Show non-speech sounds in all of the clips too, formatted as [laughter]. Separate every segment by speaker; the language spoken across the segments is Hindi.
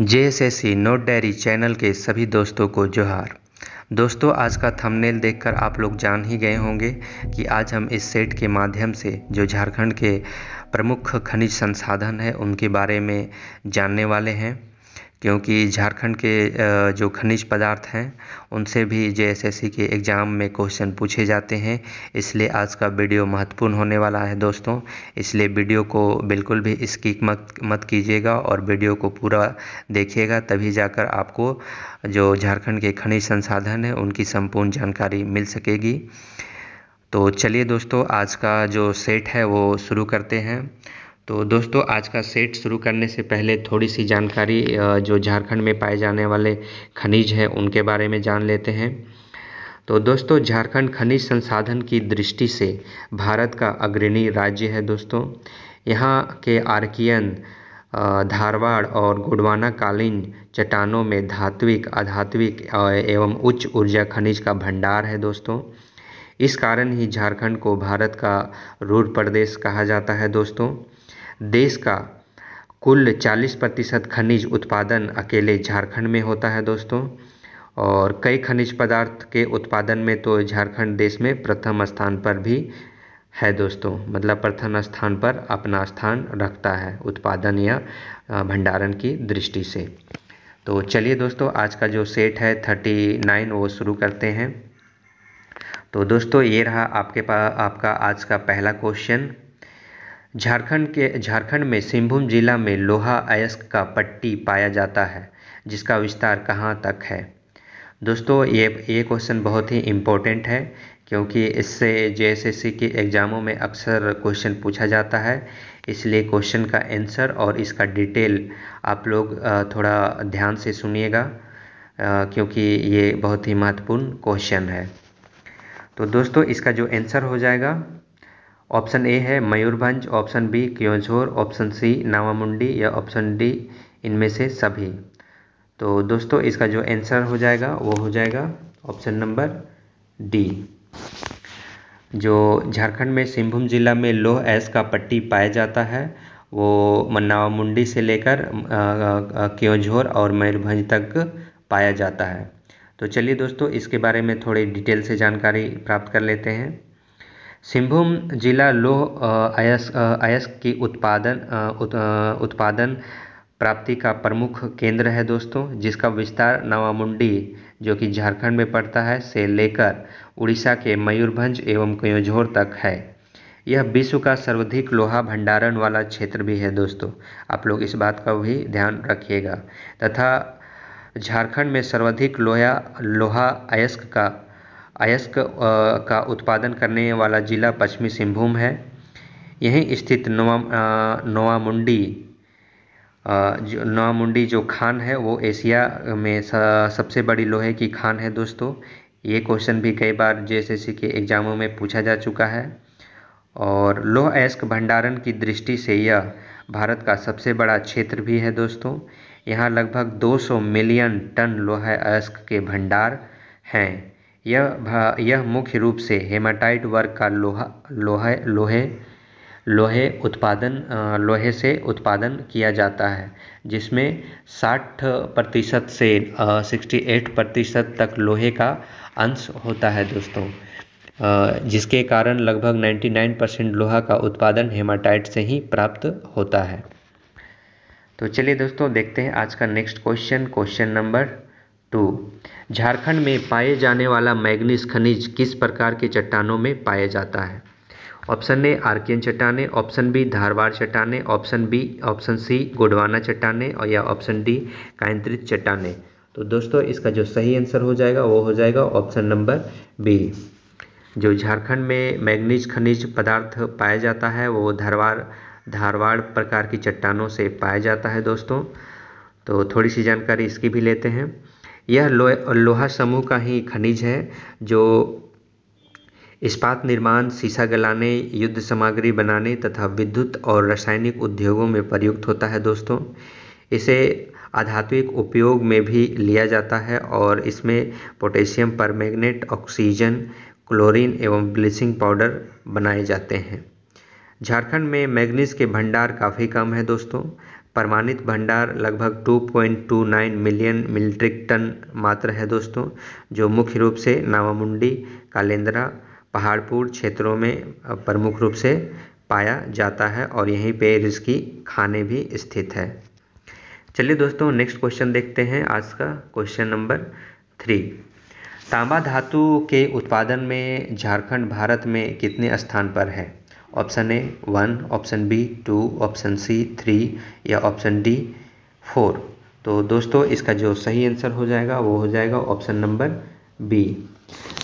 Speaker 1: जे S S C note diary channel के सभी दोस्तों को जोहार दोस्तों आज का थंबनेल देखकर आप लोग जान ही गए होंगे कि आज हम इस सेट के माध्यम से जो झारखंड के प्रमुख खनिज संसाधन हैं उनके बारे में जानने वाले हैं क्योंकि झारखंड के जो खनिज पदार्थ हैं उनसे भी जे एस एस सी के एग्ज़ाम में क्वेश्चन पूछे जाते हैं इसलिए आज का वीडियो महत्वपूर्ण होने वाला है दोस्तों इसलिए वीडियो को बिल्कुल भी इसकी मत मत कीजिएगा और वीडियो को पूरा देखिएगा तभी जाकर आपको जो झारखंड के खनिज संसाधन हैं उनकी संपूर्ण जानकारी मिल सकेगी तो चलिए दोस्तों आज का जो सेट है वो शुरू करते हैं तो दोस्तों आज का सेट शुरू करने से पहले थोड़ी सी जानकारी जो झारखंड में पाए जाने वाले खनिज हैं उनके बारे में जान लेते हैं तो दोस्तों झारखंड खनिज संसाधन की दृष्टि से भारत का अग्रणी राज्य है दोस्तों यहाँ के आर्कियन धारवाड़ और गुडवाना कालीन चट्टानों में धात्विक अधात्विक एवं उच्च ऊर्जा खनिज का भंडार है दोस्तों इस कारण ही झारखंड को भारत का रूढ़ प्रदेश कहा जाता है दोस्तों देश का कुल चालीस प्रतिशत खनिज उत्पादन अकेले झारखंड में होता है दोस्तों और कई खनिज पदार्थ के उत्पादन में तो झारखंड देश में प्रथम स्थान पर भी है दोस्तों मतलब प्रथम स्थान पर अपना स्थान रखता है उत्पादन या भंडारण की दृष्टि से तो चलिए दोस्तों आज का जो सेट है थर्टी नाइन वो शुरू करते हैं तो दोस्तों ये रहा आपके पास आपका आज का पहला क्वेश्चन झारखंड के झारखंड में सिंहभूम जिला में लोहा अयस्क का पट्टी पाया जाता है जिसका विस्तार कहाँ तक है दोस्तों ये ये क्वेश्चन बहुत ही इम्पोर्टेंट है क्योंकि इससे जे के एग्ज़ामों में अक्सर क्वेश्चन पूछा जाता है इसलिए क्वेश्चन का आंसर और इसका डिटेल आप लोग थोड़ा ध्यान से सुनिएगा क्योंकि ये बहुत ही महत्वपूर्ण क्वेश्चन है तो दोस्तों इसका जो आंसर हो जाएगा ऑप्शन ए है Mayurbhanj option B Keonjhar option C Noamundi या ऑप्शन डी इनमें से सभी तो दोस्तों इसका जो आंसर हो जाएगा वो हो जाएगा ऑप्शन नंबर डी जो झारखंड में सिंहभूम जिला में लोह ऐस का पट्टी पाया जाता है वो मन्नावामुंडी से लेकर क्योंझोर और मयूरभंज तक पाया जाता है तो चलिए दोस्तों इसके बारे में थोड़ी डिटेल से जानकारी प्राप्त कर लेते हैं सिंहभूम जिला लोह अयस्क अयस्क की उत्पादन उत्पादन प्राप्ति का प्रमुख केंद्र है दोस्तों जिसका विस्तार नवामुंडी जो कि झारखंड में पड़ता है से लेकर उड़ीसा के मयूरभंज एवं केयोंझोर तक है यह विश्व का सर्वाधिक लोहा भंडारण वाला क्षेत्र भी है दोस्तों आप लोग इस बात का भी ध्यान रखिएगा तथा झारखंड में सर्वाधिक लोहा लोहा अयस्क का अयस्क का उत्पादन करने वाला ज़िला पश्चिमी सिंहभूम है यहीं स्थित नोआ नोवामुंडी नोवामुंडी जो खान है वो एशिया में सबसे बड़ी लोहे की खान है दोस्तों ये क्वेश्चन भी कई बार जेएसएससी के एग्जामों में पूछा जा चुका है और लोह अयस्क भंडारण की दृष्टि से यह भारत का सबसे बड़ा क्षेत्र भी है दोस्तों यहाँ लगभग 200 मिलियन टन लोह अयस्क के भंडार हैं यह भा यह मुख्य रूप से हेमाटाइट वर्ग का लोहा लोहे लोहे लोहे उत्पादन लोहे से उत्पादन किया जाता है जिसमें साठ प्रतिशत से सिक्सटी एट प्रतिशत तक लोहे का अंश होता है दोस्तों जिसके कारण लगभग 99 परसेंट लोहा का उत्पादन हेमाटाइट से ही प्राप्त होता है तो चलिए दोस्तों देखते हैं आज का next question question number two Jharkhand में पाए जाने वाला मैग्नीस खनिज किस प्रकार के चट्टानों में पाया जाता है ऑप्शन ए आर्कियन चट्टाने ऑप्शन बी धारवाड़ चट्टाने option B option C Gondwana चट्टाने और या ऑप्शन डी कायंत्रित चट्टाने तो दोस्तों इसका जो सही आंसर हो जाएगा वो हो जाएगा ऑप्शन नंबर बी जो झारखंड में मैग्नीज खनिज पदार्थ पाया जाता है वो धारवाड़ धारवाड़ प्रकार की चट्टानों से पाया जाता है दोस्तों तो थोड़ी सी जानकारी इसकी भी लेते हैं यह लोहा समूह का ही खनिज है जो इस्पात निर्माण शीशा गलाने युद्ध सामग्री बनाने तथा विद्युत और रासायनिक उद्योगों में प्रयुक्त होता है दोस्तों इसे आधात्विक उपयोग में भी लिया जाता है और इसमें पोटेशियम परमैंगनेट ऑक्सीजन क्लोरीन एवं ब्लीचिंग पाउडर बनाए जाते हैं झारखंड में मैग्नीज के भंडार काफ़ी कम है दोस्तों प्रमाणित भंडार लगभग 2.29 मिलियन मिल्ट्रिक टन मात्र है दोस्तों जो मुख्य रूप से नावामुंडी कालेंद्रा पहाड़पुर क्षेत्रों में प्रमुख रूप से पाया जाता है और यहीं पे इसकी खाने भी स्थित है चलिए दोस्तों नेक्स्ट क्वेश्चन देखते हैं आज का क्वेश्चन नंबर थ्री तांबा धातु के उत्पादन में झारखंड भारत में कितने स्थान पर है option A one option B two option C three या ऑप्शन डी फोर तो दोस्तों इसका जो सही आंसर हो जाएगा वो हो जाएगा ऑप्शन नंबर बी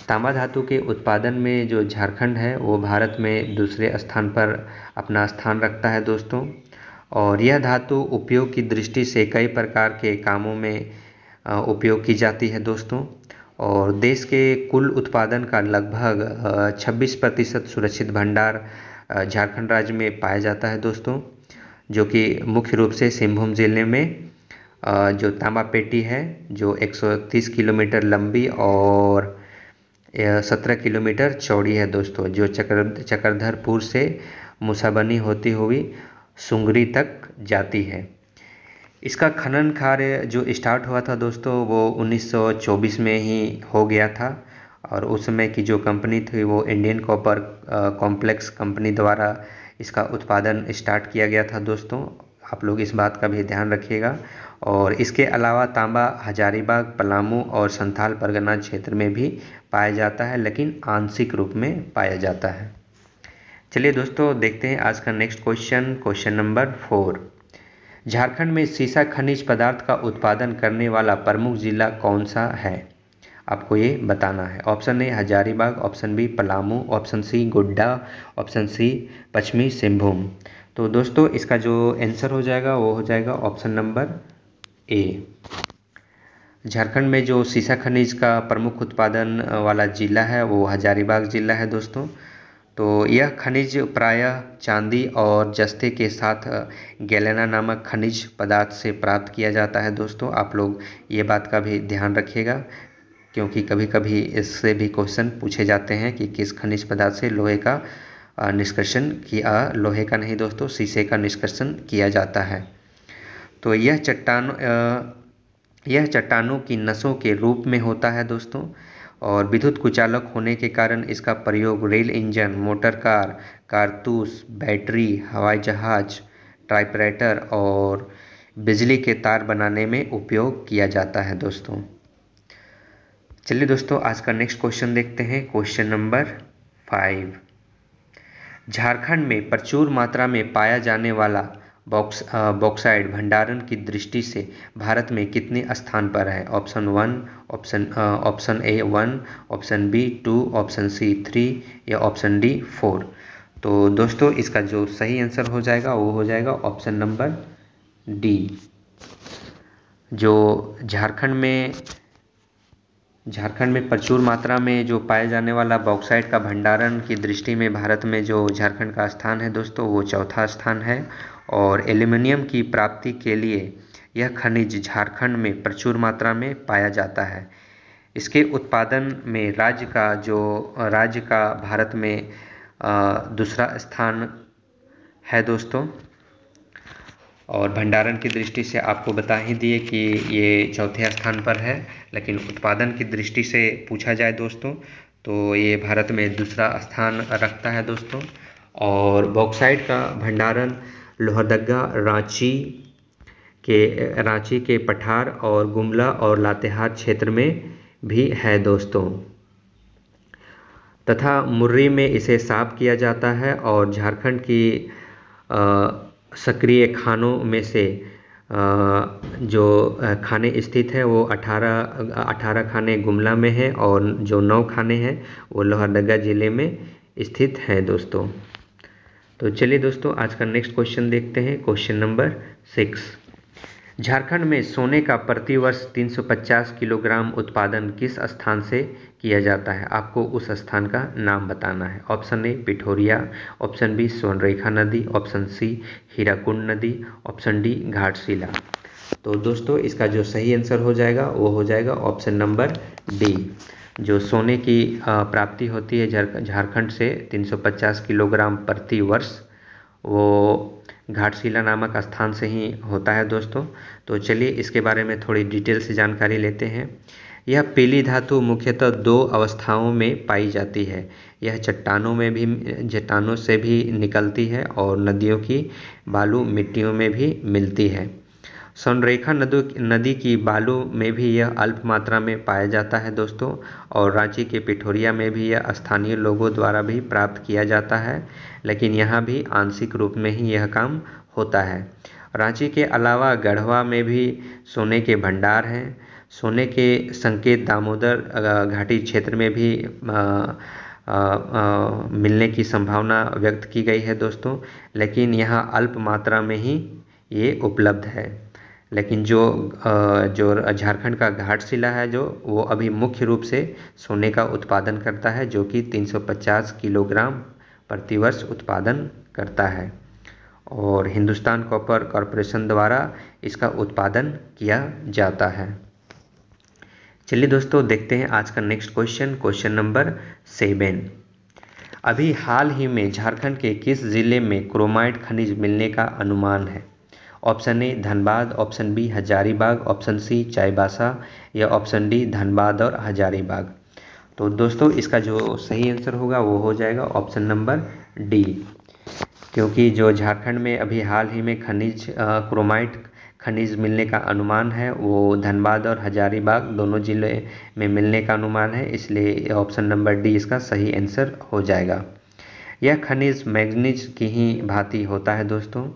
Speaker 1: तांबा धातु के उत्पादन में जो झारखंड है वो भारत में दूसरे स्थान पर अपना स्थान रखता है दोस्तों और यह धातु उपयोग की दृष्टि से कई प्रकार के कामों में उपयोग की जाती है दोस्तों और देश के कुल उत्पादन का लगभग 26 प्रतिशत सुरक्षित भंडार झारखंड राज्य में पाया जाता है दोस्तों जो कि मुख्य रूप से सिंहभूम ज़िले में जो तांबा पेटी है जो 130 किलोमीटर लंबी और 17 किलोमीटर चौड़ी है दोस्तों जो चक्र चक्रधरपुर से मुसाबनी होती हुई सुंगरी तक जाती है इसका खनन कार्य जो स्टार्ट हुआ था दोस्तों वो 1924 में ही हो गया था और उस समय की जो कंपनी थी वो इंडियन कॉपर कॉम्प्लेक्स कंपनी द्वारा इसका उत्पादन स्टार्ट किया गया था दोस्तों आप लोग इस बात का भी ध्यान रखिएगा और इसके अलावा तांबा हजारीबाग पलामू और संथाल परगना क्षेत्र में भी पाया जाता है लेकिन आंशिक रूप में पाया जाता है चलिए दोस्तों देखते हैं आज का next question question number four Jharkhand में सीसा खनिज पदार्थ का उत्पादन करने वाला प्रमुख जिला कौन सा है आपको ये बताना है option A Hazaribagh option B Palamu option C Godda option C पश्चिमी सिंहभूम तो दोस्तों इसका जो आंसर हो जाएगा वो हो जाएगा ऑप्शन नंबर ए झारखंड में जो सीसा खनिज का प्रमुख उत्पादन वाला ज़िला है वो हजारीबाग ज़िला है दोस्तों तो यह खनिज प्रायः चांदी और जस्ते के साथ गैलेना नामक खनिज पदार्थ से प्राप्त किया जाता है दोस्तों आप लोग ये बात का भी ध्यान रखिएगा क्योंकि कभी कभी इससे भी क्वेश्चन पूछे जाते हैं कि किस खनिज पदार्थ से लोहे का निष्कर्षण किया लोहे का नहीं दोस्तों शीशे का निष्कर्षण किया जाता है तो यह चट्टान यह चट्टानों की नसों के रूप में होता है दोस्तों और विद्युत कुचालक होने के कारण इसका प्रयोग रेल इंजन मोटर कार कारतूस बैटरी हवाई जहाज टाइपराइटर और बिजली के तार बनाने में उपयोग किया जाता है दोस्तों चलिए दोस्तों आज का नेक्स्ट क्वेश्चन देखते हैं क्वेश्चन नंबर फाइव झारखंड में प्रचुर मात्रा में पाया जाने वाला बॉक्स बॉक्साइड भंडारण की दृष्टि से भारत में कितने स्थान पर है option one option option A one option B two option C three या ऑप्शन डी फोर तो दोस्तों इसका जो सही आंसर हो जाएगा वो हो जाएगा ऑप्शन नंबर डी जो झारखंड में झारखंड में प्रचुर मात्रा में जो पाए जाने वाला बॉक्साइट का भंडारण की दृष्टि में भारत में जो झारखंड का स्थान है दोस्तों वो चौथा स्थान है और एल्युमिनियम की प्राप्ति के लिए यह खनिज झारखंड में प्रचुर मात्रा में पाया जाता है इसके उत्पादन में राज्य का जो राज्य का भारत में दूसरा स्थान है दोस्तों और भंडारण की दृष्टि से आपको बता ही दिए कि ये चौथे स्थान पर है लेकिन उत्पादन की दृष्टि से पूछा जाए दोस्तों तो ये भारत में दूसरा स्थान रखता है दोस्तों और बॉक्साइड का भंडारण लोहरदगा रांची के रांची के पठार और गुमला और लातेहार क्षेत्र में भी है दोस्तों तथा मुर्री में इसे साफ किया जाता है और झारखंड की आ, सक्रिय खानों में से जो खाने स्थित हैं वो अठारह अठारह खाने गुमला में हैं और जो नौ खाने हैं वो लोहरदगा ज़िले में स्थित हैं दोस्तों तो चलिए दोस्तों आज का नेक्स्ट क्वेश्चन देखते हैं क्वेश्चन नंबर सिक्स झारखंड में सोने का प्रतिवर्ष 350 किलोग्राम उत्पादन किस स्थान से किया जाता है आपको उस स्थान का नाम बताना है option A Pithoria option B Sonrekha नदी ऑप्शन सी हीराकुंड नदी ऑप्शन डी घाटशिला तो दोस्तों इसका जो सही आंसर हो जाएगा वो हो जाएगा ऑप्शन नंबर डी जो सोने की प्राप्ति होती है झारखंड से 350 किलोग्राम प्रति वर्ष वो घाटशिला नामक स्थान से ही होता है दोस्तों तो चलिए इसके बारे में थोड़ी डिटेल से जानकारी लेते हैं यह पीली धातु मुख्यतः दो अवस्थाओं में पाई जाती है यह चट्टानों में भी चट्टानों से भी निकलती है और नदियों की बालू मिट्टियों में भी मिलती है सोनरेखा नदी नदी की बालू में भी यह अल्प मात्रा में पाया जाता है दोस्तों और रांची के पिठोरिया में भी यह स्थानीय लोगों द्वारा भी प्राप्त किया जाता है लेकिन यहाँ भी आंशिक रूप में ही यह काम होता है रांची के अलावा गढ़वा में भी सोने के भंडार हैं सोने के संकेत दामोदर घाटी क्षेत्र में भी मिलने की संभावना व्यक्त की गई है दोस्तों लेकिन यहाँ अल्प मात्रा में ही ये उपलब्ध है लेकिन जो जो झारखंड का घाट शिला है जो वो अभी मुख्य रूप से सोने का उत्पादन करता है जो कि 350 किलोग्राम प्रतिवर्ष उत्पादन करता है और हिंदुस्तान कॉपर कॉरपोरेशन द्वारा इसका उत्पादन किया जाता है चलिए दोस्तों देखते हैं आज का next question question number seven अभी हाल ही में झारखंड के किस जिले में क्रोमाइट खनिज मिलने का अनुमान है option A Dhanbad option B Hazaribagh option C Chaibasa या ऑप्शन डी धनबाद और हजारीबाग तो दोस्तों इसका जो सही आंसर होगा वो हो जाएगा ऑप्शन नंबर डी क्योंकि जो झारखंड में अभी हाल ही में खनिज क्रोमाइट खनिज मिलने का अनुमान है वो धनबाद और हजारीबाग दोनों ज़िले में मिलने का अनुमान है इसलिए ऑप्शन नंबर डी इसका सही आंसर हो जाएगा यह खनिज मैग्नीज की ही भांति होता है दोस्तों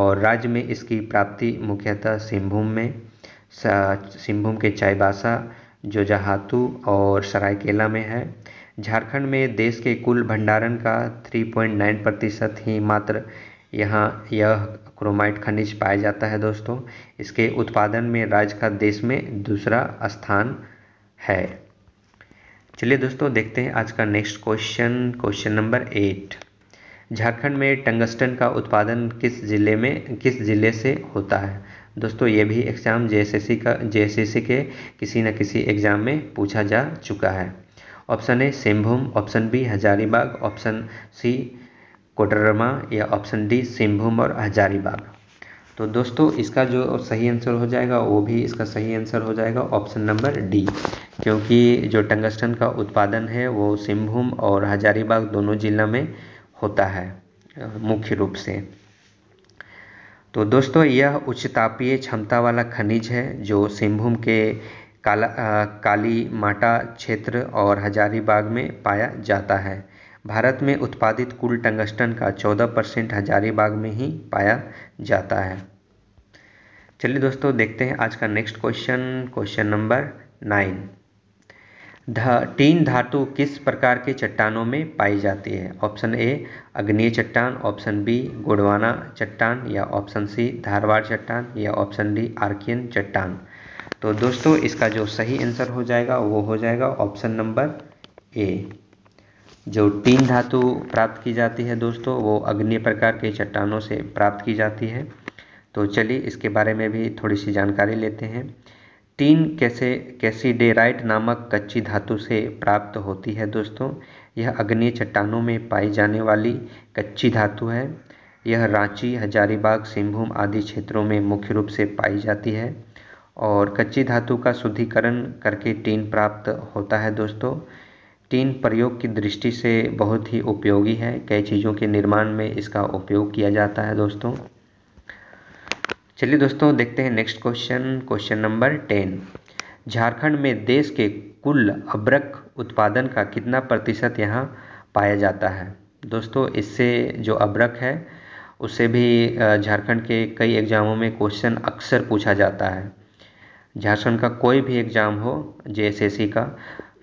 Speaker 1: और राज्य में इसकी प्राप्ति मुख्यतः सिंहभूम में सिंहभूम के चाईबासा जोजाहातु और सरायकेला में है झारखंड में देश के कुल भंडारण का 3.9 प्रतिशत ही मात्र यहाँ यह क्रोमाइट खनिज पाया जाता है दोस्तों इसके उत्पादन में राज्य का देश में दूसरा स्थान है चलिए दोस्तों देखते हैं आज का next question question number eight Jharkhand में टंगस्टन का उत्पादन किस ज़िले में किस ज़िले से होता है दोस्तों ये भी एग्ज़ाम जेएसएससी का जेएसएससी के किसी न किसी एग्ज़ाम में पूछा जा चुका है option A Singhbhum option B Hazaribagh option C Koderma या ऑप्शन डी सिंहभूम और हजारीबाग तो दोस्तों इसका जो सही आंसर हो जाएगा वो भी इसका सही आंसर हो जाएगा ऑप्शन नंबर डी क्योंकि जो टंगस्टन का उत्पादन है वो सिंहभूम और हजारीबाग दोनों जिला में होता है मुख्य रूप से तो दोस्तों यह उच्च तापीय क्षमता वाला खनिज है जो सिंहभूम के काला आ, काली माटा क्षेत्र और हजारीबाग में पाया जाता है भारत में उत्पादित कुल टंगस्टन का चौदह परसेंट हजारीबाग में ही पाया जाता है चलिए दोस्तों देखते हैं आज का next question question number nine धा तीन धातु किस प्रकार के चट्टानों में पाई जाती है ऑप्शन ए अग्नीय चट्टान ऑप्शन बी गोडवाना चट्टान या ऑप्शन सी धारवाड़ चट्टान या ऑप्शन डी आर्कियन चट्टान तो दोस्तों इसका जो सही आंसर हो जाएगा वो हो जाएगा ऑप्शन नंबर ए जो टीन धातु प्राप्त की जाती है दोस्तों वो अग्नि प्रकार के चट्टानों से प्राप्त की जाती है तो चलिए इसके बारे में भी थोड़ी सी जानकारी लेते हैं टीन कैसे कैसीडेराइट नामक कच्ची धातु से प्राप्त होती है दोस्तों यह अग्नि चट्टानों में पाई जाने वाली कच्ची धातु है यह रांची हजारीबाग सिंहभूम आदि क्षेत्रों में मुख्य रूप से पाई जाती है और कच्ची धातु का शुद्धिकरण करके टीन प्राप्त होता है दोस्तों टीन प्रयोग की दृष्टि से बहुत ही उपयोगी है कई चीज़ों के निर्माण में इसका उपयोग किया जाता है दोस्तों चलिए दोस्तों देखते हैं next question question number ten Jharkhand में देश के कुल अब्रक उत्पादन का कितना प्रतिशत यहाँ पाया जाता है दोस्तों इससे जो अब्रक है उसे भी झारखंड के कई एग्जामों में क्वेश्चन अक्सर पूछा जाता है झारखंड का कोई भी एग्जाम हो जे एस एस सी का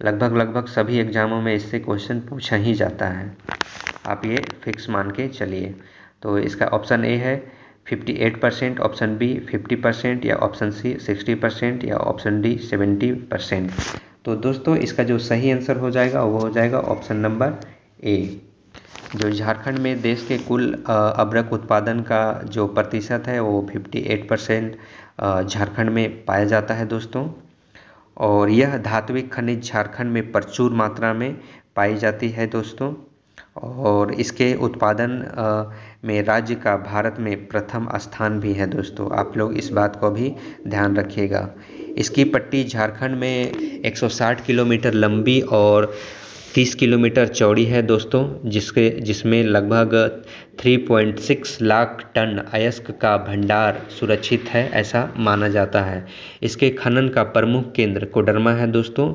Speaker 1: लगभग लगभग सभी एग्जामों में इससे क्वेश्चन पूछा ही जाता है आप ये फिक्स मान के चलिए तो इसका ऑप्शन ए है 58 परसेंट ऑप्शन बी 50 परसेंट या ऑप्शन सी 60 परसेंट या ऑप्शन डी 70 परसेंट तो दोस्तों इसका जो सही आंसर हो जाएगा वो हो जाएगा ऑप्शन नंबर ए जो झारखंड में देश के कुल अब्रक उत्पादन का जो प्रतिशत है वो 58 परसेंट झारखंड में पाया जाता है दोस्तों और यह धात्विक खनिज झारखंड में प्रचुर मात्रा में पाई जाती है दोस्तों और इसके उत्पादन में राज्य का भारत में प्रथम स्थान भी है दोस्तों आप लोग इस बात को भी ध्यान रखिएगा इसकी पट्टी झारखंड में 160 किलोमीटर लंबी और तीस किलोमीटर चौड़ी है दोस्तों जिसके जिसमें लगभग 3.6 लाख टन अयस्क का भंडार सुरक्षित है ऐसा माना जाता है इसके खनन का प्रमुख केंद्र कोडरमा है दोस्तों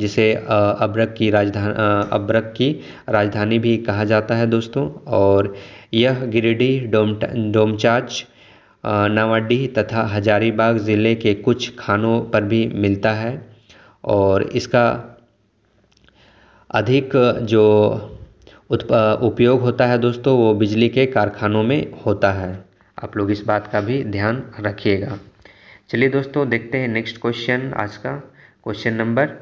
Speaker 1: जिसे अब्रक की राजधानी अब्रक की राजधानी भी कहा जाता है दोस्तों और यह गिरिडीह डोम डोमचाच नावाडीह तथा हजारीबाग ज़िले के कुछ खानों पर भी मिलता है और इसका अधिक जो उपयोग होता है दोस्तों वो बिजली के कारखानों में होता है आप लोग इस बात का भी ध्यान रखिएगा चलिए दोस्तों देखते हैं नेक्स्ट क्वेश्चन आज का क्वेश्चन नंबर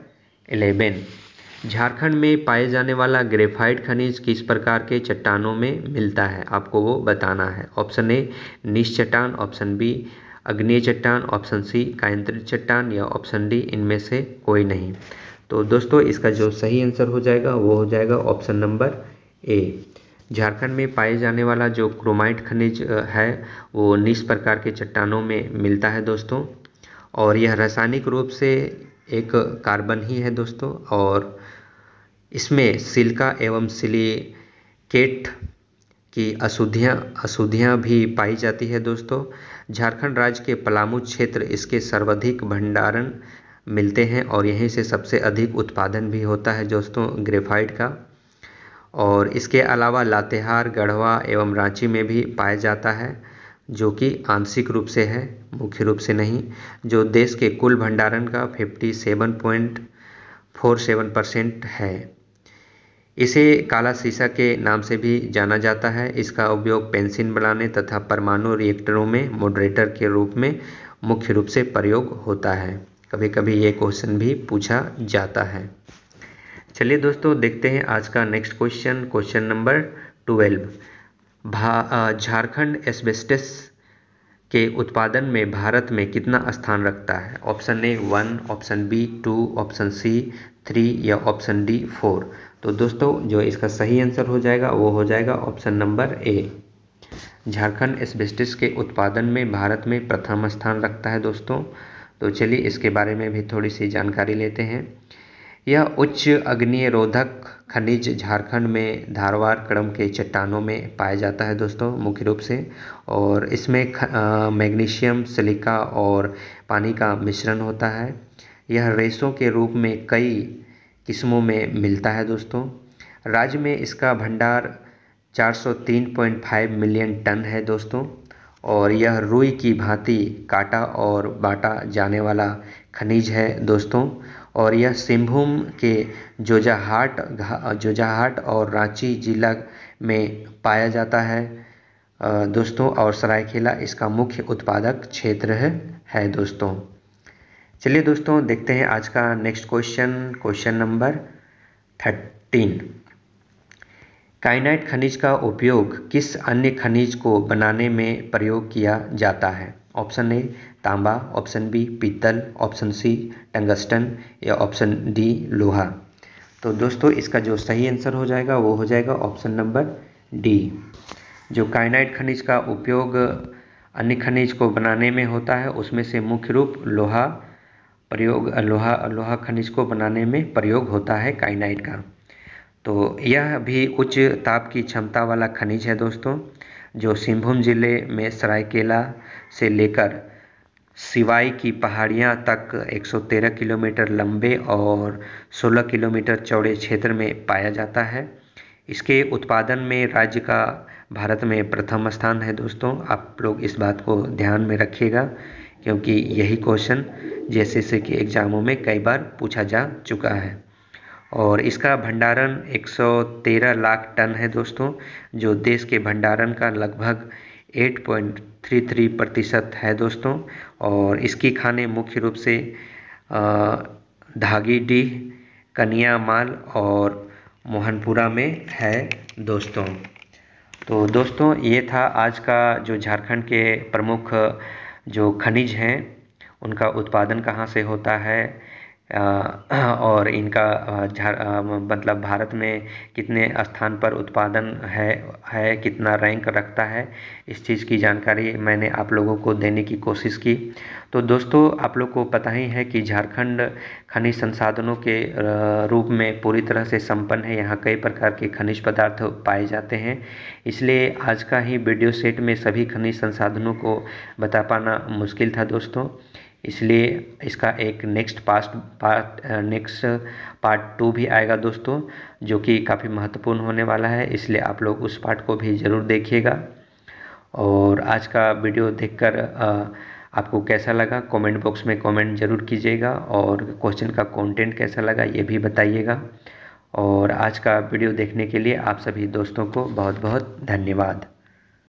Speaker 1: इलेवन झारखंड में पाए जाने वाला ग्रेफाइट खनिज किस प्रकार के चट्टानों में मिलता है आपको वो बताना है ऑप्शन ए निश चट्टान ऑप्शन बी अग्नि चट्टान ऑप्शन सी कायंत्रित चट्टान या ऑप्शन डी इनमें से कोई नहीं तो दोस्तों इसका जो सही आंसर हो जाएगा वो हो जाएगा ऑप्शन नंबर ए झारखंड में पाए जाने वाला जो क्रोमाइट खनिज है वो निस प्रकार के चट्टानों में मिलता है दोस्तों और यह रासायनिक रूप से एक कार्बन ही है दोस्तों और इसमें सिल्का एवं सिलिकेट की अशुद्धियाँ अशुद्धियाँ भी पाई जाती है दोस्तों झारखंड राज्य के पलामू क्षेत्र इसके सर्वाधिक भंडारण मिलते हैं और यहीं से सबसे अधिक उत्पादन भी होता है दोस्तों ग्रेफाइट का और इसके अलावा लातेहार गढ़वा एवं रांची में भी पाया जाता है जो कि आंशिक रूप से है मुख्य रूप से नहीं जो देश के कुल भंडारण का 57.47 परसेंट है इसे काला शीशा के नाम से भी जाना जाता है इसका उपयोग पेंसिल बनाने तथा परमाणु रिएक्टरों में मॉडरेटर के रूप में मुख्य रूप से प्रयोग होता है कभी कभी ये क्वेश्चन भी पूछा जाता है चलिए दोस्तों देखते हैं आज का next question question number twelve Jharkhand asbestos के उत्पादन में भारत में कितना स्थान रखता है option A one option B two option C three या ऑप्शन डी फोर तो दोस्तों जो इसका सही आंसर हो जाएगा वो हो जाएगा option number A Jharkhand asbestos के उत्पादन में भारत में प्रथम स्थान रखता है दोस्तों तो चलिए इसके बारे में भी थोड़ी सी जानकारी लेते हैं यह उच्च अग्निय रोधक खनिज झारखंड में धारवार क्रम के चट्टानों में पाया जाता है दोस्तों मुख्य रूप से और इसमें मैग्नीशियम सिलिका और पानी का मिश्रण होता है यह रेसों के रूप में कई किस्मों में मिलता है दोस्तों राज्य में इसका भंडार 403.5 मिलियन टन है दोस्तों और यह रुई की भांति काटा और बाँटा जाने वाला खनिज है दोस्तों और यह सिंहभूम के जोजाहाट जोजाहाट और रांची जिला में पाया जाता है दोस्तों और सरायकेला इसका मुख्य उत्पादक क्षेत्र है है दोस्तों चलिए दोस्तों देखते हैं आज का next question question number thirteen kyanite खनिज का उपयोग किस अन्य खनिज को बनाने में प्रयोग किया जाता है ऑप्शन ए तांबा ऑप्शन बी पीतल ऑप्शन सी टंगस्टन या ऑप्शन डी लोहा तो दोस्तों इसका जो सही आंसर हो जाएगा वो हो जाएगा ऑप्शन नंबर डी जो काइनाइट खनिज का उपयोग अन्य खनिज को बनाने में होता है उसमें से मुख्य रूप लोहा प्रयोग लोहा लोहा खनिज को बनाने में प्रयोग होता है काइनाइट का तो यह भी उच्च ताप की क्षमता वाला खनिज है दोस्तों जो सिंहभूम जिले में सरायकेला से लेकर सिवाई की पहाड़ियाँ तक 113 किलोमीटर लंबे और 16 किलोमीटर चौड़े क्षेत्र में पाया जाता है इसके उत्पादन में राज्य का भारत में प्रथम स्थान है दोस्तों आप लोग इस बात को ध्यान में रखिएगा क्योंकि यही क्वेश्चन जैसे से कि एग्ज़ामों में कई बार पूछा जा चुका है और इसका भंडारण 113 लाख टन है दोस्तों जो देश के भंडारण का लगभग 8.33 प्रतिशत है दोस्तों और इसकी खाने मुख्य रूप से धागी डी कनिया माल और मोहनपुरा में है दोस्तों तो दोस्तों ये था आज का जो झारखंड के प्रमुख जो खनिज हैं उनका उत्पादन कहाँ से होता है [clears throat] और इनका मतलब भारत में कितने स्थान पर उत्पादन है है कितना रैंक रखता है इस चीज़ की जानकारी मैंने आप लोगों को देने की कोशिश की तो दोस्तों आप लोग को पता ही है कि झारखंड खनिज संसाधनों के रूप में पूरी तरह से संपन्न है यहाँ कई प्रकार के खनिज पदार्थ पाए जाते हैं इसलिए आज का ही वीडियो सेट में सभी खनिज संसाधनों को बता पाना मुश्किल था दोस्तों इसलिए इसका एक next past part next part two भी आएगा दोस्तों जो कि काफ़ी महत्वपूर्ण होने वाला है इसलिए आप लोग उस पार्ट को भी ज़रूर देखिएगा और आज का वीडियो देखकर uh, आपको कैसा लगा कमेंट बॉक्स में कमेंट जरूर कीजिएगा और क्वेश्चन का कंटेंट कैसा लगा ये भी बताइएगा और आज का वीडियो देखने के लिए आप सभी दोस्तों को बहुत बहुत धन्यवाद